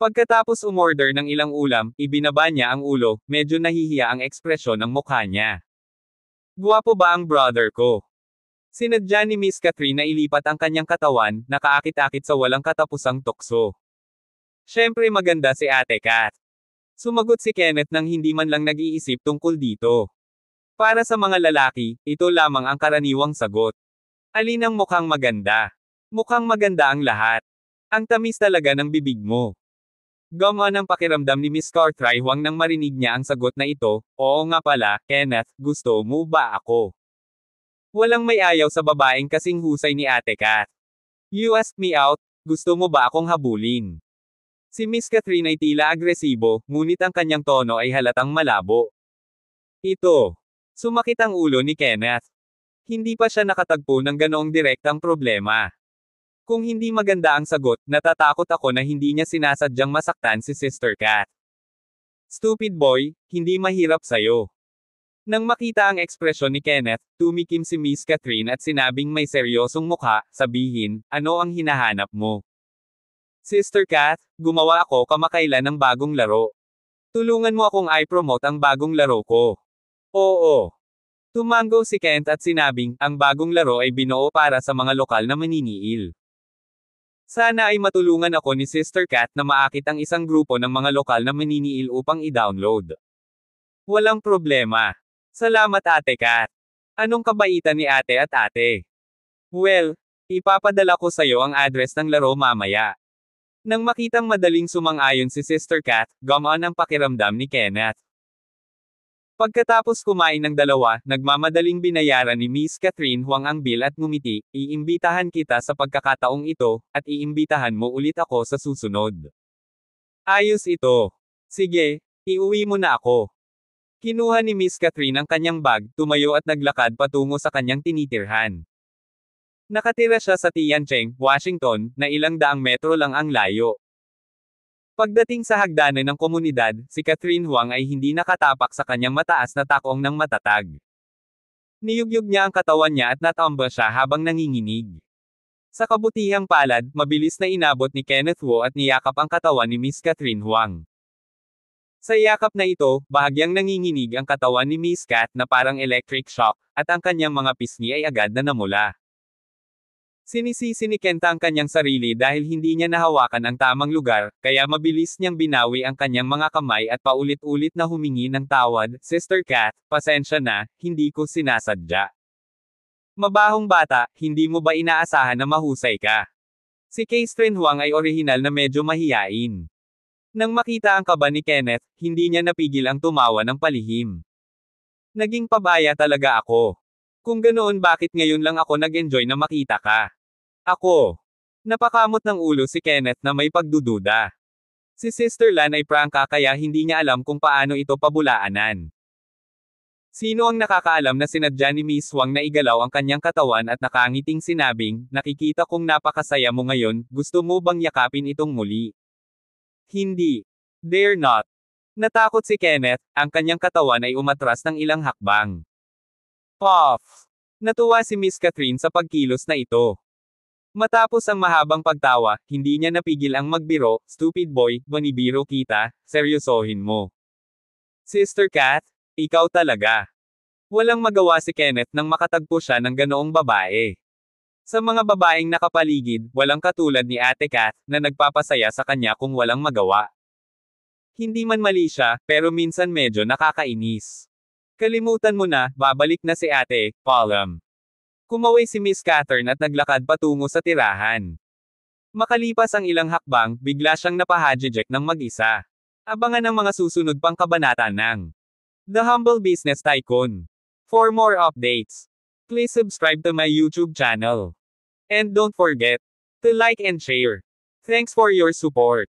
Pagkatapos umorder ng ilang ulam, ibinaba niya ang ulo, medyo nahihiya ang ekspresyon ng mukha niya. Guwapo ba ang brother ko? Sinadya ni Miss Katrina ilipat ang kanyang katawan, nakaakit-akit sa walang katapusang tukso. Siyempre maganda si Ate Kat. Sumagot si Kenneth nang hindi man lang nag-iisip tungkol dito. Para sa mga lalaki, ito lamang ang karaniwang sagot. Alin ang mukhang maganda? Mukhang maganda ang lahat. Ang tamis talaga ng bibig mo. Gama ang pakiramdam ni Miss Cartwright huwag nang marinig niya ang sagot na ito, oo nga pala, Kenneth, gusto mo ba ako? Walang may ayaw sa babaeng kasing husay ni Ate Kat. You ask me out, gusto mo ba akong habulin? Si Miss Catherine ay tila agresibo, ngunit ang kanyang tono ay halatang malabo. Ito. Sumakit ang ulo ni Kenneth. Hindi pa siya nakatagpo ng ganoong direktang problema. Kung hindi maganda ang sagot, natatakot ako na hindi niya sinasadyang masaktan si Sister Kat. Stupid boy, hindi mahirap sayo. Nang makita ang ekspresyon ni Kenneth, tumikim si Miss Catherine at sinabing may seryosong mukha, sabihin, ano ang hinahanap mo? Sister Kath, gumawa ako kamakailan ng bagong laro. Tulungan mo akong i-promote ang bagong laro ko. Oo. Tumango si Kent at sinabing, ang bagong laro ay binuo para sa mga lokal na maniniil. Sana ay matulungan ako ni Sister Kat na maakit ang isang grupo ng mga lokal na maniniil upang i-download. Walang problema. Salamat Ate Kat. Anong kabaitan ni ate at ate? Well, ipapadala ko sa'yo ang address ng laro mamaya. Nang makitang madaling sumang-ayon si Sister Kat, gamaan ang pakiramdam ni Kenneth. Pagkatapos kumain ng dalawa, nagmamadaling binayaran ni Miss Catherine Huang ang bill at ngumiti, iimbitahan kita sa pagkakataong ito, at iimbitahan mo ulit ako sa susunod. Ayos ito. Sige, iuwi mo na ako. Kinuha ni Miss Catherine ang kanyang bag, tumayo at naglakad patungo sa kanyang tinitirhan. Nakatira siya sa Tiancheng, Washington, na ilang daang metro lang ang layo. Pagdating sa hagdanan ng komunidad, si Catherine Huang ay hindi nakatapak sa kanyang mataas na takong ng matatag. Niyugyug niya ang katawan niya at natamba siya habang nanginginig. Sa kabutihang palad, mabilis na inabot ni Kenneth Wu at niyakap ang katawan ni Miss Catherine Huang. Sa yakap na ito, bahagyang nanginginig ang katawan ni Miss Cat na parang electric shock, at ang kanyang mga pisngi ay agad na namula. Sinisisi ni Kenta ang kanyang sarili dahil hindi niya nahawakan ang tamang lugar, kaya mabilis niyang binawi ang kanyang mga kamay at paulit-ulit na humingi ng tawad, Sister Cat, pasensya na, hindi ko sinasadya. Mabahong bata, hindi mo ba inaasahan na mahusay ka? Si Case Tren Huang ay orihinal na medyo mahiyain. Nang makita ang kaba ni Kenneth, hindi niya napigil ang tumawa ng palihim. Naging pabaya talaga ako. Kung ganoon bakit ngayon lang ako nag-enjoy na makita ka? Ako. Napakamot ng ulo si Kenneth na may pagdududa. Si Sister Lan ay prangka kaya hindi niya alam kung paano ito pabulaanan. Sino ang nakakaalam na sinadya ni Miss Wang na igalaw ang kanyang katawan at nakangiting sinabing, nakikita kong napakasaya mo ngayon, gusto mo bang yakapin itong muli? Hindi. They're not. Natakot si Kenneth, ang kanyang katawan ay umatras ng ilang hakbang. Puff! Natuwa si Miss Catherine sa pagkilos na ito. Matapos ang mahabang pagtawa, hindi niya napigil ang magbiro, stupid boy, banibiro kita, seryosohin mo. Sister Cat, ikaw talaga. Walang magawa si Kenneth nang makatagpo siya ng ganoong babae. Sa mga babaeng nakapaligid, walang katulad ni Ate Kat, na nagpapasaya sa kanya kung walang magawa. Hindi man mali siya, pero minsan medyo nakakainis. Kalimutan mo na, babalik na si Ate, Palom. Kumaway si Miss Catherine at naglakad patungo sa tirahan. Makalipas ang ilang hakbang, bigla siyang napahadjejek ng mag-isa. Abangan ang mga susunod pang kabanata ng The Humble Business Tycoon. For more updates, please subscribe to my YouTube channel. And don't forget to like and share. Thanks for your support.